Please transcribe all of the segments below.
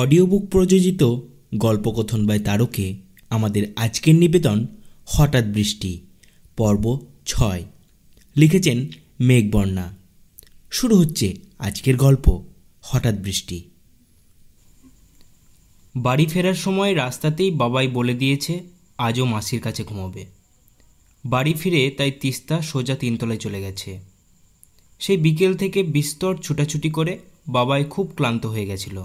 audio book প্রযোজিত গল্পকথন by তারকে আমাদের আজকের নিবেদন হঠাৎ বৃষ্টি পর্ব ছয় লিখেছেন মেঘবর্ণা শুরু হচ্ছে আজকের গল্প হঠাৎ বৃষ্টি বাড়ি ফেরার সময় রাস্তাতেই বাবাই বলে দিয়েছে আজও মাসির কাছে ঘুমাবে বাড়ি ফিরে তাই তিস্তা সোজা তিনতলায় চলে গেছে সেই বিকেল থেকে বিস্তর ছুটাছুটি করে বাবাই খুব ক্লান্ত হয়ে গেছিল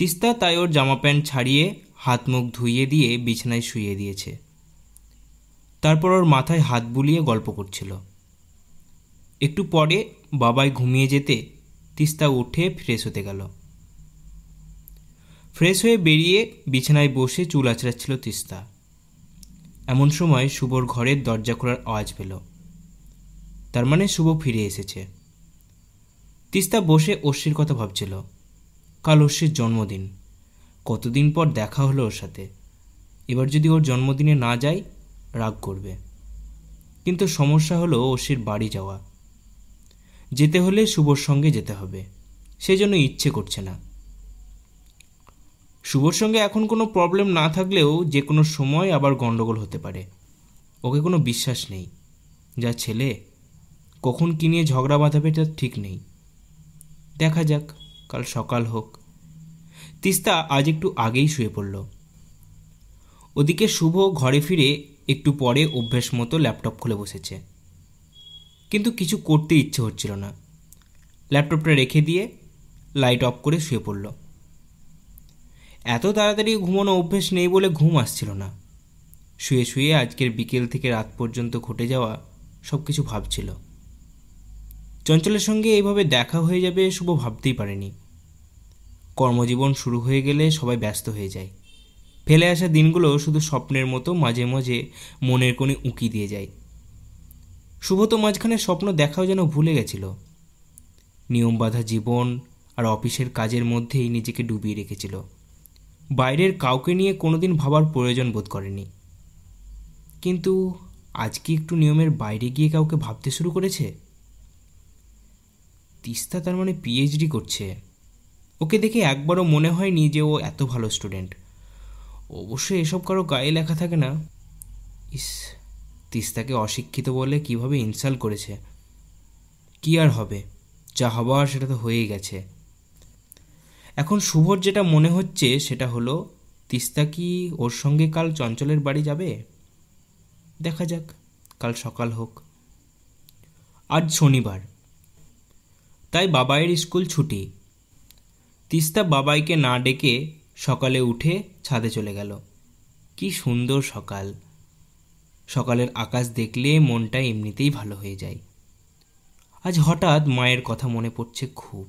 তিস্তা তাই ওর জামা প্যান্ট ছাড়িয়ে হাত মুখ ধুইয়ে দিয়ে বিছানায় শুইয়ে দিয়েছে তারপর ওর মাথায় হাত বুলিয়ে গল্প করছিল একটু পরে বাবাই ঘুমিয়ে যেতে তিস্তা উঠে ফ্রেশ হতে গেল ফ্রেশ হয়ে বেরিয়ে বিছানায় বসে চুল আচড়াচ্ছিল তিস্তা এমন সময় শুভর ঘরের দরজা খোলার আওয়াজ পেল তার মানে শুভ ফিরে এসেছে তিস্তা বসে অশ্বির কথা ভাবছিল কাল ওর সে জন্মদিন কতদিন পর দেখা হলো ওর সাথে এবার যদি ওর জন্মদিনে না যাই রাগ করবে কিন্তু সমস্যা হলো ওসির বাড়ি যাওয়া যেতে হলে শুভর সঙ্গে যেতে হবে সেই জন্য ইচ্ছে করছে না শুভর সঙ্গে এখন কোনো প্রবলেম না থাকলেও যে কোনো সময় আবার গণ্ডগোল হতে পারে ওকে কোনো বিশ্বাস নেই যা ছেলে কখন কি নিয়ে ঝগড়া বাঁধাবে তার ঠিক নেই দেখা যাক কাল সকাল হোক তিস্তা আজ একটু আগেই শুয়ে পড়ল ওদিকে শুভ ঘরে ফিরে একটু পরে অভ্যেস মতো ল্যাপটপ খুলে বসেছে কিন্তু কিছু করতে ইচ্ছে হচ্ছিল না ল্যাপটপটা রেখে দিয়ে লাইট অফ করে শুয়ে পড়ল এত তাড়াতাড়ি ঘুমানো অভ্যেস নেই বলে ঘুম আসছিল না শুয়ে শুয়ে আজকের বিকেল থেকে রাত পর্যন্ত ঘটে যাওয়া সব কিছু ভাবছিল চঞ্চলের সঙ্গে এইভাবে দেখা হয়ে যাবে শুভ ভাবতেই পারেনি কর্মজীবন শুরু হয়ে গেলে সবাই ব্যস্ত হয়ে যায় ফেলে আসা দিনগুলো শুধু স্বপ্নের মতো মাঝে মাঝে মনের কোণে উঁকি দিয়ে যায় শুভ তো মাঝখানে স্বপ্ন দেখাও যেন ভুলে গেছিল নিয়ম বাঁধা জীবন আর অফিসের কাজের মধ্যেই নিজেকে ডুবিয়ে রেখেছিল বাইরের কাউকে নিয়ে কোনোদিন ভাবার প্রয়োজন বোধ করেনি কিন্তু আজকে একটু নিয়মের বাইরে গিয়ে কাউকে ভাবতে শুরু করেছে তিস্তা তার মানে পিএইচডি করছে ওকে দেখে একবারও মনে হয়নি যে ও এত ভালো স্টুডেন্ট অবশ্যই এসব কারো গায়ে লেখা থাকে না ইস তিস্তাকে অশিক্ষিত বলে কিভাবে ইনসাল করেছে কি আর হবে যা হবার সেটা তো হয়েই গেছে এখন শুভর যেটা মনে হচ্ছে সেটা হলো তিস্তা কি ওর সঙ্গে কাল চঞ্চলের বাড়ি যাবে দেখা যাক কাল সকাল হোক আজ শনিবার তাই বাবাইয়ের স্কুল ছুটি তিস্তা বাবাইকে না ডেকে সকালে উঠে ছাদে চলে গেল কি সুন্দর সকাল সকালের আকাশ দেখলে মনটা এমনিতেই ভালো হয়ে যায় আজ হঠাৎ মায়ের কথা মনে পড়ছে খুব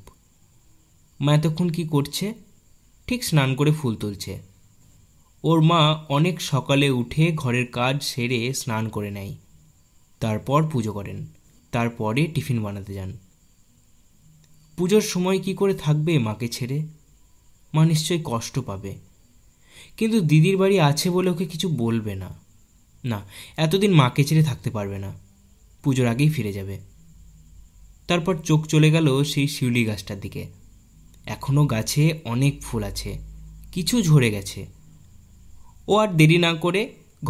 মা এতক্ষণ কি করছে ঠিক স্নান করে ফুল তুলছে ওর মা অনেক সকালে উঠে ঘরের কাজ সেরে স্নান করে নেয় তারপর পুজো করেন তারপরে টিফিন বানাতে যান পুজোর সময় কি করে থাকবে মাকে ছেড়ে মা নিশ্চয়ই কষ্ট পাবে কিন্তু দিদির বাড়ি আছে বলে ওকে কিছু বলবে না না এতদিন মাকে ছেড়ে থাকতে পারবে না পুজোর আগেই ফিরে যাবে তারপর চোখ চলে গেল সেই শিউলি গাছটার দিকে এখনও গাছে অনেক ফুল আছে কিছু ঝরে গেছে ও আর দেরি না করে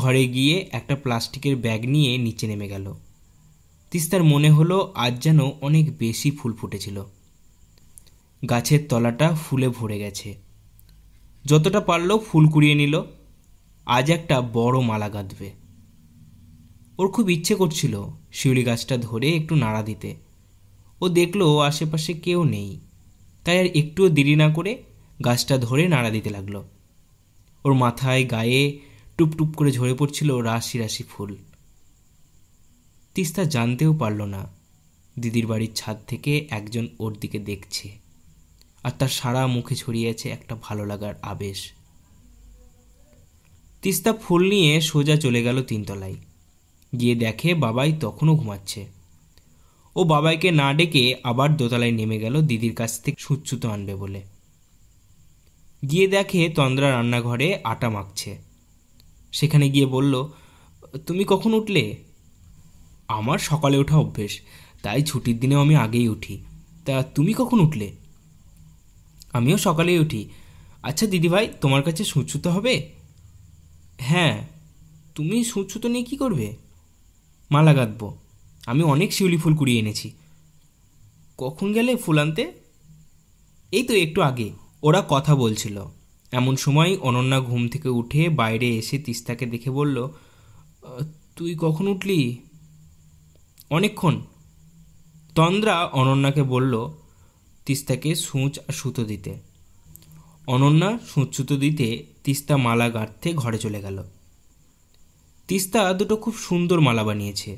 ঘরে গিয়ে একটা প্লাস্টিকের ব্যাগ নিয়ে নিচে নেমে গেল তিস্তার মনে হলো আজ যেন অনেক বেশি ফুল ফুটেছিল গাছের তলাটা ফুলে ভরে গেছে যতটা পারলো ফুল কুড়িয়ে নিল আজ একটা বড় মালা গাঁদবে ওর খুব ইচ্ছে করছিল শিউলি গাছটা ধরে একটু নাড়া দিতে ও দেখলো আশেপাশে কেউ নেই তাই আর একটুও দেরি না করে গাছটা ধরে নাড়া দিতে লাগলো ওর মাথায় গায়ে টুপটুপ করে ঝরে পড়ছিল রাশি রাশি ফুল তিস্তা জানতেও পারল না দিদির বাড়ির ছাদ থেকে একজন ওর দিকে দেখছে আর তার সারা মুখে ছড়িয়েছে একটা ভালো লাগার আবেশ তিস্তা ফুল নিয়ে সোজা চলে গেল তিনতলায় গিয়ে দেখে বাবাই তখনও ঘুমাচ্ছে ও বাবাইকে না ডেকে আবার দোতলায় নেমে গেল দিদির কাছ থেকে সুচ্ছুতো আনবে বলে গিয়ে দেখে তন্দ্রা রান্নাঘরে আটা মাখছে সেখানে গিয়ে বলল তুমি কখন উঠলে আমার সকালে ওঠা অভ্যেস তাই ছুটির দিনেও আমি আগেই উঠি তা তুমি কখন উঠলে আমিও সকালেই উঠি আচ্ছা দিদিভাই তোমার কাছে সুঁচুতো হবে হ্যাঁ তুমি সুচুতো নিয়ে কী করবে মালা গাঁথবো আমি অনেক শিউলি ফুল কুড়িয়ে এনেছি কখন গেলে ফুল আনতে এই তো একটু আগে ওরা কথা বলছিল এমন সময় অনন্যা ঘুম থেকে উঠে বাইরে এসে তিস্তাকে দেখে বলল তুই কখন উঠলি অনেকক্ষণ তন্দ্রা অনন্যাকে বলল তিস্তাকে সূঁচ আর সুতো দিতে অনন্যা সূঁচ সুতো দিতে তিস্তা মালা গাঁথতে ঘরে চলে গেল তিস্তা দুটো খুব সুন্দর মালা বানিয়েছে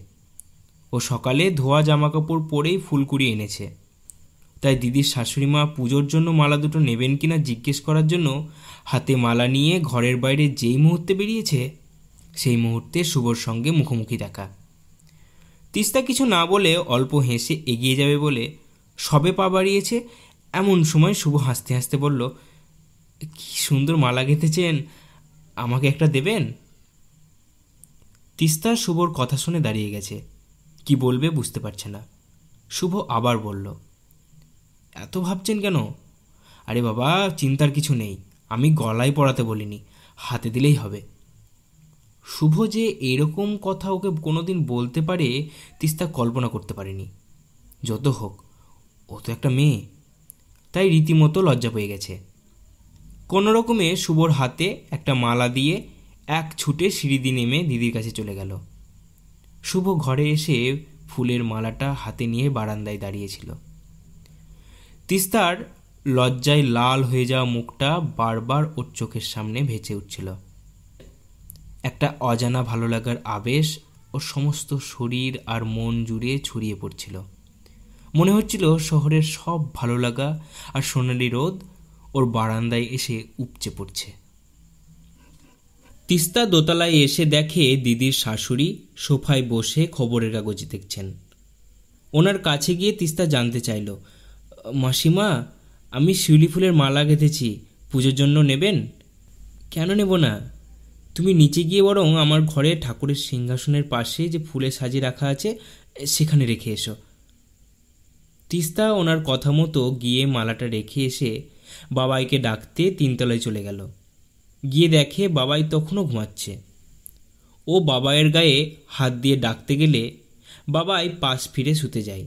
ও সকালে ধোয়া জামা কাপড় পরেই ফুলকুড়ি এনেছে তাই দিদির শাশুড়ি মা পুজোর জন্য মালা দুটো নেবেন কিনা জিজ্ঞেস করার জন্য হাতে মালা নিয়ে ঘরের বাইরে যেই মুহূর্তে বেরিয়েছে সেই মুহূর্তে শুভর সঙ্গে মুখোমুখি দেখা তিস্তা কিছু না বলে অল্প হেসে এগিয়ে যাবে বলে সবে পা বাড়িয়েছে এমন সময় শুভ হাসতে হাসতে বলল কি সুন্দর মালা গেঁথেছেন আমাকে একটা দেবেন তিস্তা শুভর কথা শুনে দাঁড়িয়ে গেছে কি বলবে বুঝতে পারছে না শুভ আবার বলল এত ভাবছেন কেন আরে বাবা চিন্তার কিছু নেই আমি গলায় পড়াতে বলিনি হাতে দিলেই হবে শুভ যে এরকম কথা ওকে কোনোদিন বলতে পারে তিস্তা কল্পনা করতে পারেনি যত হোক ও তো একটা মেয়ে তাই রীতিমতো লজ্জা পেয়ে গেছে কোনো রকমে শুভর হাতে একটা মালা দিয়ে এক ছুটে সিঁড়ি দিয়ে নেমে দিদির কাছে চলে গেল শুভ ঘরে এসে ফুলের মালাটা হাতে নিয়ে বারান্দায় দাঁড়িয়েছিল তিস্তার লজ্জায় লাল হয়ে যাওয়া মুখটা বারবার ওর চোখের সামনে ভেচে উঠছিল একটা অজানা ভালো লাগার আবেশ ওর সমস্ত শরীর আর মন জুড়ে ছড়িয়ে পড়ছিল মনে হচ্ছিল শহরের সব ভালো লাগা আর সোনালি রোদ ওর বারান্দায় এসে উপচে পড়ছে তিস্তা দোতলায় এসে দেখে দিদির শাশুড়ি সোফায় বসে খবরের কাগজ দেখছেন ওনার কাছে গিয়ে তিস্তা জানতে চাইল মাসিমা আমি শিউলি ফুলের মালা গেঁথেছি পুজোর জন্য নেবেন কেন নেব না তুমি নিচে গিয়ে বরং আমার ঘরে ঠাকুরের সিংহাসনের পাশে যে ফুলে সাজিয়ে রাখা আছে সেখানে রেখে এসো তিস্তা ওনার কথা মতো গিয়ে মালাটা রেখে এসে বাবাইকে ডাকতে তিনতলায় চলে গেল গিয়ে দেখে বাবাই তখনও ঘুমাচ্ছে ও বাবায়ের গায়ে হাত দিয়ে ডাকতে গেলে বাবাই পাশ ফিরে শুতে যায়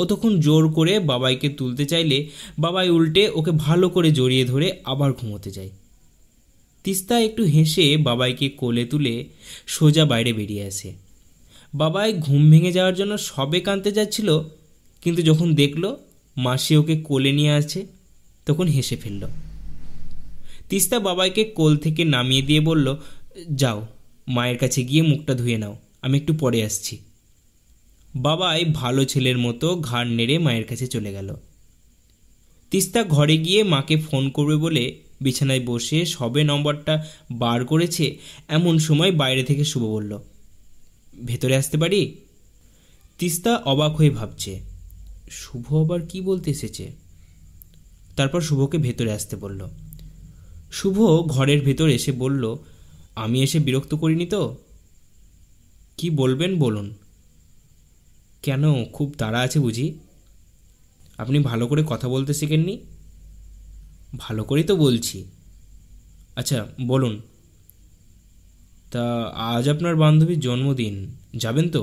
ও তখন জোর করে বাবাইকে তুলতে চাইলে বাবাই উল্টে ওকে ভালো করে জড়িয়ে ধরে আবার ঘুমোতে যায় তিস্তা একটু হেসে বাবাইকে কোলে তুলে সোজা বাইরে বেরিয়ে আসে বাবাই ঘুম ভেঙে যাওয়ার জন্য সবে কাঁদতে যাচ্ছিল কিন্তু যখন দেখল মাসি ওকে কোলে নিয়ে আছে তখন হেসে ফেলল তিস্তা বাবাইকে কোল থেকে নামিয়ে দিয়ে বলল যাও মায়ের কাছে গিয়ে মুখটা ধুয়ে নাও আমি একটু পরে আসছি বাবাই ভালো ছেলের মতো ঘাড় নেড়ে মায়ের কাছে চলে গেল তিস্তা ঘরে গিয়ে মাকে ফোন করবে বলে বিছানায় বসে সবে নম্বরটা বার করেছে এমন সময় বাইরে থেকে শুভ বলল ভেতরে আসতে পারি তিস্তা অবাক হয়ে ভাবছে শুভ আবার কি বলতে এসেছে তারপর শুভকে ভেতরে আসতে বলল শুভ ঘরের ভেতর এসে বলল আমি এসে বিরক্ত করিনি তো কি বলবেন বলুন কেন খুব তাড়া আছে বুঝি আপনি ভালো করে কথা বলতে শেখেননি ভালো করেই তো বলছি আচ্ছা বলুন তা আজ আপনার বান্ধবীর জন্মদিন যাবেন তো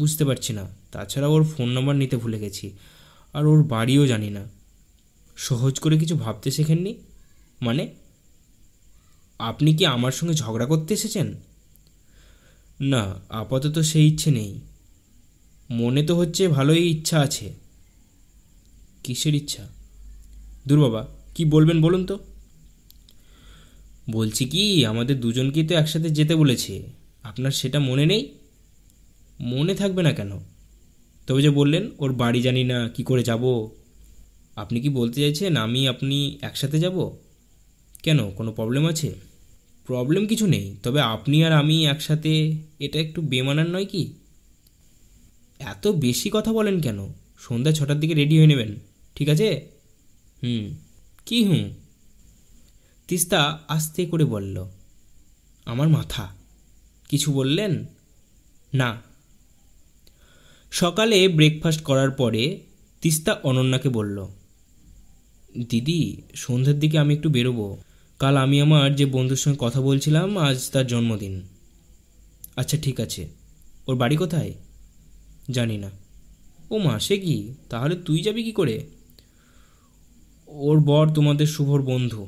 বুঝতে পারছি না তাছাড়া ওর ফোন নাম্বার নিতে ভুলে গেছি আর ওর বাড়িও জানি না সহজ করে কিছু ভাবতে শেখেননি মানে আপনি কি আমার সঙ্গে ঝগড়া করতে এসেছেন না আপাতত সেই ইচ্ছে নেই মনে তো হচ্ছে ভালোই ইচ্ছা আছে কিসের ইচ্ছা দূর বাবা কী বলবেন বলুন তো বলছি কি আমাদের দুজনকেই তো একসাথে যেতে বলেছে আপনার সেটা মনে নেই মনে থাকবে না কেন তবে যে বললেন ওর বাড়ি জানি না কি করে যাব আপনি কি বলতে চাইছেন আমি আপনি একসাথে যাব কেন কোনো প্রবলেম আছে প্রবলেম কিছু নেই তবে আপনি আর আমি একসাথে এটা একটু বেমানার নয় কি এত বেশি কথা বলেন কেন সন্ধ্যা ছটার দিকে রেডি হয়ে নেবেন ঠিক আছে হুম কি হুম তিস্তা আস্তে করে বলল আমার মাথা কিছু বললেন না সকালে ব্রেকফাস্ট করার পরে তিস্তা অনন্যাকে বলল দিদি সন্ধ্যের দিকে আমি একটু বেরোবো কাল আমি আমার যে বন্ধুর সঙ্গে কথা বলছিলাম আজ তার জন্মদিন আচ্ছা ঠিক আছে ওর বাড়ি কোথায় জানি না ও মা সে কি তাহলে তুই যাবি কি করে ওর বর তোমাদের শুভর বন্ধু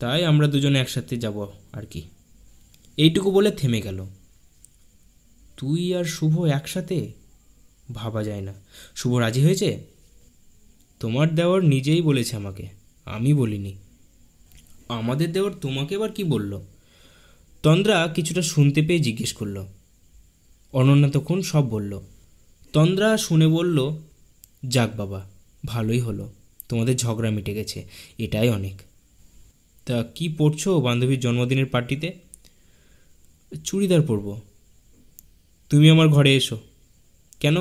তাই আমরা দুজনে একসাথে যাব আর কি এইটুকু বলে থেমে গেল তুই আর শুভ একসাথে ভাবা যায় না শুভ রাজি হয়েছে তোমার দেওয়ার নিজেই বলেছে আমাকে আমি বলিনি আমাদের দেওয়ার তোমাকে এবার কি বলল তন্দ্রা কিছুটা শুনতে পেয়ে জিজ্ঞেস করল অনন্যা তখন সব বলল তন্দ্রা শুনে বলল যাক বাবা ভালোই হলো তোমাদের ঝগড়া মিটে গেছে এটাই অনেক তা কি পড়ছো বান্ধবীর জন্মদিনের পার্টিতে চুড়িদার পরবো তুমি আমার ঘরে এসো কেন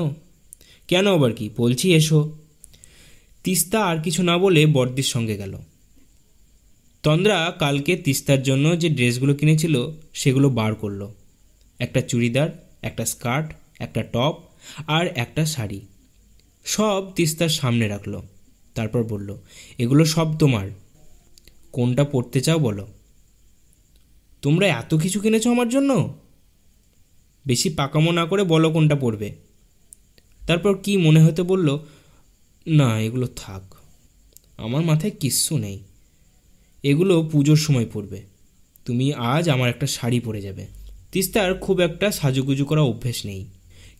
কেন আবার কি বলছি এসো তিস্তা আর কিছু না বলে বর্দির সঙ্গে গেল তন্দ্রা কালকে তিস্তার জন্য যে ড্রেসগুলো কিনেছিল সেগুলো বার করলো একটা চুড়িদার একটা স্কার্ট একটা টপ আর একটা শাড়ি সব তিস্তার সামনে রাখলো তারপর বলল এগুলো সব তোমার কোনটা পড়তে চাও বলো তোমরা এত কিছু কিনেছো আমার জন্য বেশি পাকামো না করে বলো কোনটা পড়বে তারপর কি মনে হতে বলল না এগুলো থাক আমার মাথায় কিচ্ছু নেই এগুলো পুজোর সময় পড়বে তুমি আজ আমার একটা শাড়ি পরে যাবে তিস্তার খুব একটা সাজুগুজু করা অভ্যেস নেই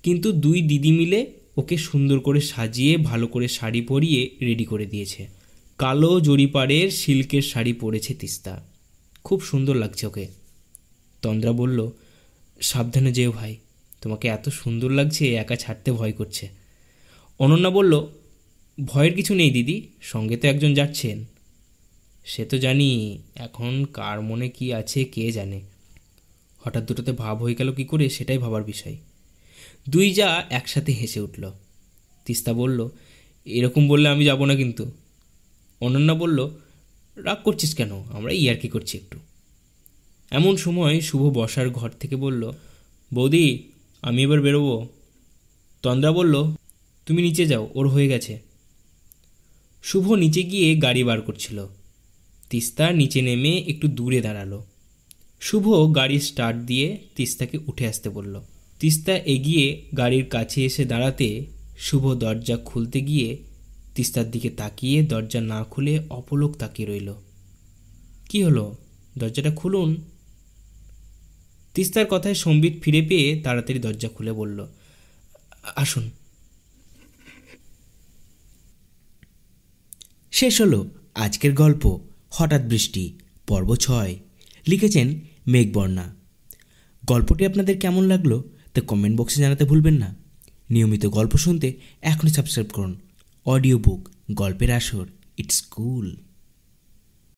কিন্তু দুই দিদি মিলে ওকে সুন্দর করে সাজিয়ে ভালো করে শাড়ি পরিয়ে রেডি করে দিয়েছে কালো জরিপাড়ের সিল্কের শাড়ি পরেছে তিস্তা খুব সুন্দর লাগছে ওকে তন্দ্রা বলল সাবধানে যেও ভাই তোমাকে এত সুন্দর লাগছে একা ছাড়তে ভয় করছে অনন্যা বলল ভয়ের কিছু নেই দিদি সঙ্গে তো একজন যাচ্ছেন সে তো জানি এখন কার মনে কি আছে কে জানে হঠাৎ দুটোতে ভাব হয়ে গেল কি করে সেটাই ভাবার বিষয় দুই যা একসাথে হেসে উঠল তিস্তা বলল এরকম বললে আমি যাব না কিন্তু অনন্যা বলল রাগ করছিস কেন আমরা ইয়ার্কি করছি একটু এমন সময় শুভ বসার ঘর থেকে বলল বৌদি আমি এবার বেরোবো তন্দ্রা বলল তুমি নিচে যাও ওর হয়ে গেছে শুভ নিচে গিয়ে গাড়ি বার করছিল তিস্তা নিচে নেমে একটু দূরে দাঁড়ালো শুভ গাড়ি স্টার্ট দিয়ে তিস্তাকে উঠে আসতে বলল তিস্তা এগিয়ে গাড়ির কাছে এসে দাঁড়াতে শুভ দরজা খুলতে গিয়ে তিস্তার দিকে তাকিয়ে দরজা না খুলে অপলক তাকিয়ে রইল কি হলো দরজাটা খুলুন তিস্তার কথায় সম্বিত ফিরে পেয়ে তাড়াতাড়ি দরজা খুলে বলল আসুন শেষ হলো আজকের গল্প হঠাৎ বৃষ্টি পর্ব ছয় লিখেছেন মেঘবর্ণা গল্পটি আপনাদের কেমন লাগলো তা কমেন্ট বক্সে জানাতে ভুলবেন না নিয়মিত গল্প শুনতে এখনই সাবস্ক্রাইব করুন অডিও বুক গল্পের আসর ইটস কুল